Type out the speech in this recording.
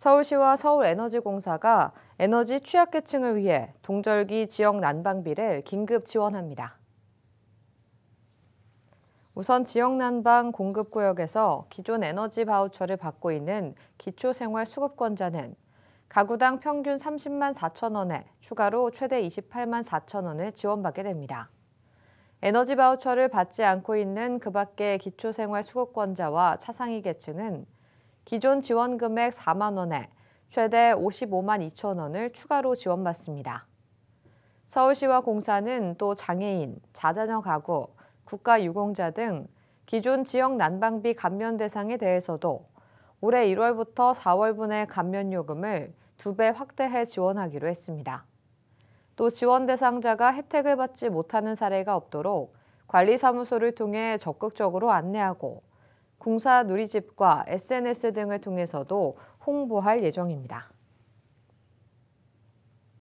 서울시와 서울에너지공사가 에너지 취약계층을 위해 동절기 지역 난방비를 긴급 지원합니다. 우선 지역 난방 공급 구역에서 기존 에너지 바우처를 받고 있는 기초생활수급권자는 가구당 평균 30만 4천 원에 추가로 최대 28만 4천 원을 지원받게 됩니다. 에너지 바우처를 받지 않고 있는 그 밖의 기초생활수급권자와 차상위 계층은 기존 지원 금액 4만 원에 최대 55만 2천 원을 추가로 지원받습니다. 서울시와 공사는 또 장애인, 자자녀 가구, 국가유공자 등 기존 지역 난방비 감면 대상에 대해서도 올해 1월부터 4월분의 감면 요금을 2배 확대해 지원하기로 했습니다. 또 지원 대상자가 혜택을 받지 못하는 사례가 없도록 관리사무소를 통해 적극적으로 안내하고 공사 누리집과 SNS 등을 통해서도 홍보할 예정입니다.